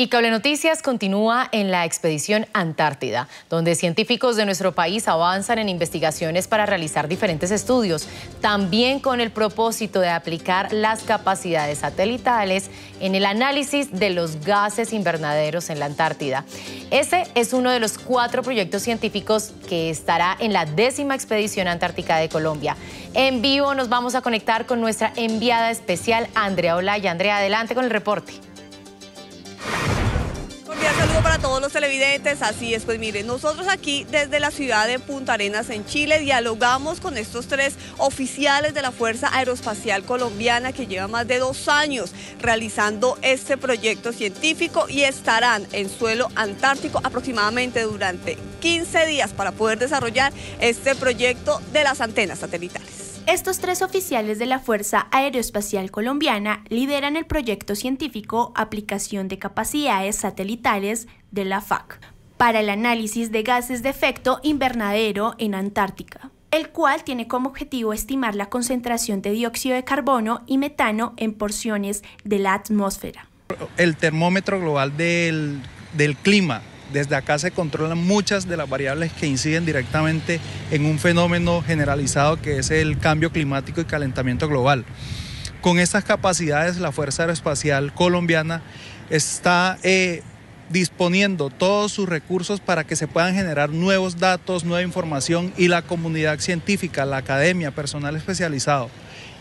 Y Cable Noticias continúa en la expedición Antártida, donde científicos de nuestro país avanzan en investigaciones para realizar diferentes estudios, también con el propósito de aplicar las capacidades satelitales en el análisis de los gases invernaderos en la Antártida. Ese es uno de los cuatro proyectos científicos que estará en la décima expedición antártica de Colombia. En vivo nos vamos a conectar con nuestra enviada especial, Andrea Olaya. Andrea, adelante con el reporte todos los televidentes. Así es, pues miren, nosotros aquí desde la ciudad de Punta Arenas en Chile dialogamos con estos tres oficiales de la Fuerza Aeroespacial Colombiana que lleva más de dos años realizando este proyecto científico y estarán en suelo antártico aproximadamente durante 15 días para poder desarrollar este proyecto de las antenas satelitales. Estos tres oficiales de la Fuerza Aeroespacial Colombiana lideran el proyecto científico Aplicación de Capacidades Satelitales de la FAC para el análisis de gases de efecto invernadero en Antártica, el cual tiene como objetivo estimar la concentración de dióxido de carbono y metano en porciones de la atmósfera. El termómetro global del, clima desde acá se controlan muchas de las variables que inciden directamente en un fenómeno generalizado que es el cambio climático y calentamiento global. Con estas capacidades, la Fuerza Aeroespacial Colombiana está eh, disponiendo todos sus recursos para que se puedan generar nuevos datos, nueva información y la comunidad científica, la academia, personal especializado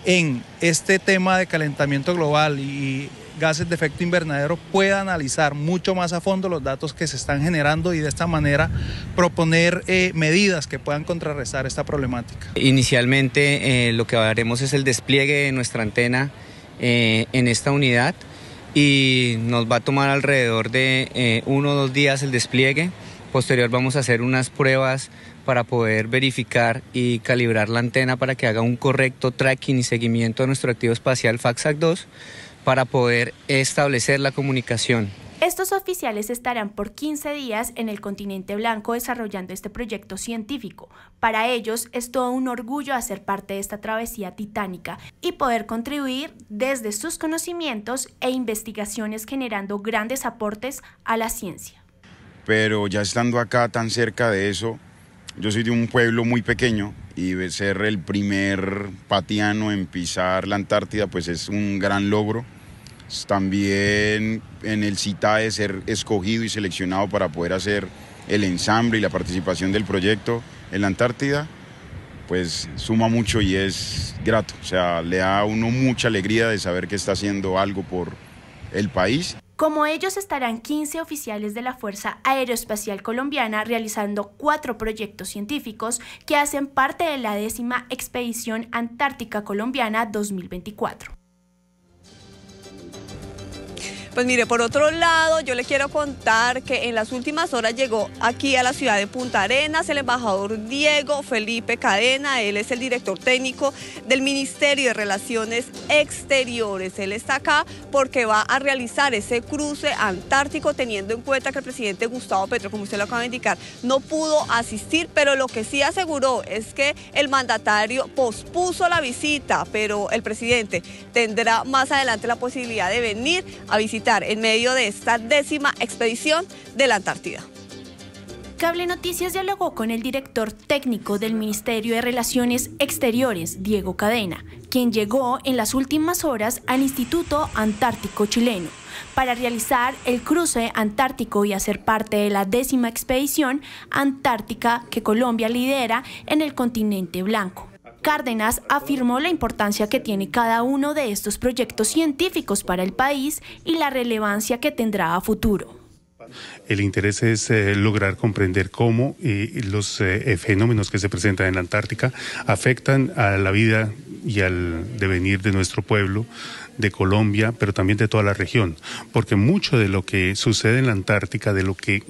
en este tema de calentamiento global y gases de efecto invernadero pueda analizar mucho más a fondo los datos que se están generando y de esta manera proponer eh, medidas que puedan contrarrestar esta problemática. Inicialmente eh, lo que haremos es el despliegue de nuestra antena eh, en esta unidad y nos va a tomar alrededor de eh, uno o dos días el despliegue. Posterior vamos a hacer unas pruebas para poder verificar y calibrar la antena para que haga un correcto tracking y seguimiento de nuestro activo espacial FAXAC-2 para poder establecer la comunicación. Estos oficiales estarán por 15 días en el continente blanco desarrollando este proyecto científico. Para ellos es todo un orgullo hacer parte de esta travesía titánica y poder contribuir desde sus conocimientos e investigaciones generando grandes aportes a la ciencia. Pero ya estando acá tan cerca de eso, yo soy de un pueblo muy pequeño y ser el primer patiano en pisar la Antártida pues es un gran logro también en el de ser escogido y seleccionado para poder hacer el ensamble y la participación del proyecto en la Antártida, pues suma mucho y es grato. O sea, le da a uno mucha alegría de saber que está haciendo algo por el país. Como ellos estarán 15 oficiales de la Fuerza Aeroespacial Colombiana realizando cuatro proyectos científicos que hacen parte de la décima Expedición Antártica Colombiana 2024. Pues mire, por otro lado, yo le quiero contar que en las últimas horas llegó aquí a la ciudad de Punta Arenas el embajador Diego Felipe Cadena. Él es el director técnico del Ministerio de Relaciones Exteriores. Él está acá porque va a realizar ese cruce antártico teniendo en cuenta que el presidente Gustavo Petro, como usted lo acaba de indicar, no pudo asistir, pero lo que sí aseguró es que el mandatario pospuso la visita, pero el presidente tendrá más adelante la posibilidad de venir a visitar en medio de esta décima expedición de la Antártida. Cable Noticias dialogó con el director técnico del Ministerio de Relaciones Exteriores, Diego Cadena, quien llegó en las últimas horas al Instituto Antártico Chileno para realizar el cruce antártico y hacer parte de la décima expedición antártica que Colombia lidera en el continente blanco. Cárdenas afirmó la importancia que tiene cada uno de estos proyectos científicos para el país y la relevancia que tendrá a futuro. El interés es eh, lograr comprender cómo eh, los eh, fenómenos que se presentan en la Antártica afectan a la vida y al devenir de nuestro pueblo, de Colombia, pero también de toda la región, porque mucho de lo que sucede en la Antártica, de lo que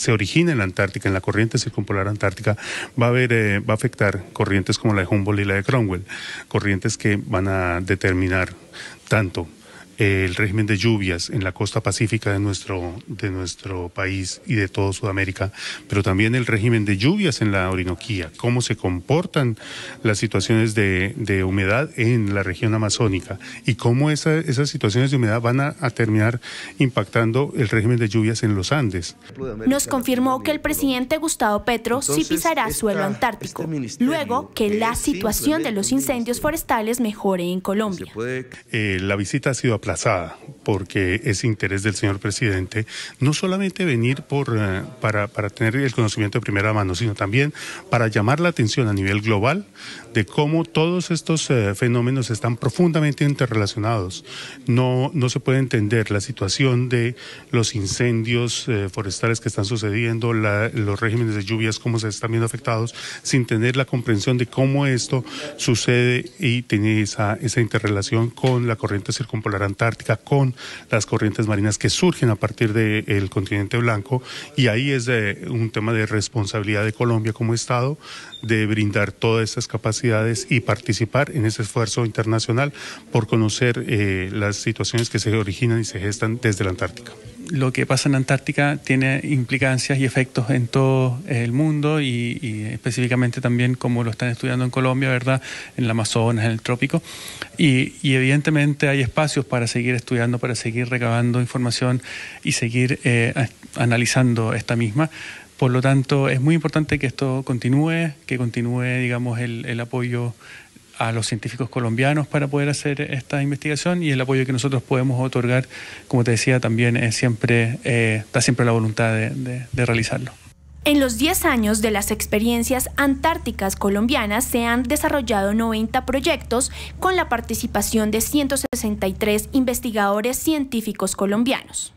se origina en la Antártica, en la corriente circumpolar antártica, va a, eh, va a afectar corrientes como la de Humboldt y la de Cromwell, corrientes que van a determinar tanto el régimen de lluvias en la costa pacífica de nuestro, de nuestro país y de todo Sudamérica, pero también el régimen de lluvias en la Orinoquía, cómo se comportan las situaciones de, humedad en la región amazónica y cómo esas situaciones de humedad van a, terminar impactando el régimen de lluvias en los Andes. Nos confirmó que el presidente Gustavo Petro sí pisará suelo este antártico, luego que la situación de los incendios forestales mejore en Colombia. Eh, la visita ha sido porque es interés del señor presidente no solamente venir por, eh, para, tener el conocimiento de primera mano, sino también para llamar la atención a nivel global de cómo todos estos eh, fenómenos están profundamente interrelacionados. No, no se puede entender la situación de los incendios eh, forestales que están sucediendo, los regímenes de lluvias, cómo se están viendo afectados, sin tener la comprensión de cómo esto sucede y tiene esa, esa interrelación con la corriente circumpolar Antártica con las corrientes marinas que surgen a partir del continente blanco y ahí es eh, un tema de responsabilidad de Colombia como Estado de brindar todas esas capacidades y participar en ese esfuerzo internacional por conocer eh, las situaciones que se originan y se gestan desde la Antártica lo que pasa en Antártica tiene implicancias y efectos en todo eh, el mundo y, específicamente también como lo están estudiando en Colombia, ¿verdad? En el Amazonas, en el trópico. Y, evidentemente hay espacios para seguir estudiando, para seguir recabando información y seguir eh, analizando esta misma. Por lo tanto, es muy importante que esto continúe, que continúe, digamos, el apoyo a los científicos colombianos para poder hacer esta investigación y el apoyo que nosotros podemos otorgar, como te decía, también siempre, eh, da siempre la voluntad de, de realizarlo. En los 10 años de las experiencias antárticas colombianas se han desarrollado 90 proyectos con la participación de 163 investigadores científicos colombianos.